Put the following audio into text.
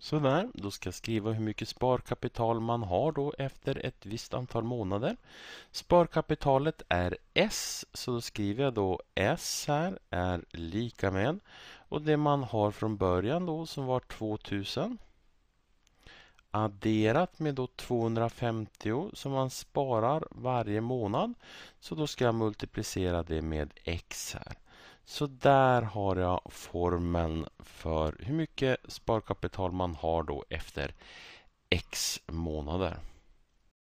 Sådär, då ska jag skriva hur mycket sparkapital man har då efter ett visst antal månader. Sparkapitalet är S, så då skriver jag då S här är lika med och det man har från början då som var 2000 adderat med då 250 som man sparar varje månad. Så då ska jag multiplicera det med X här. Så där har jag formeln för hur mycket sparkapital man har då efter X månader.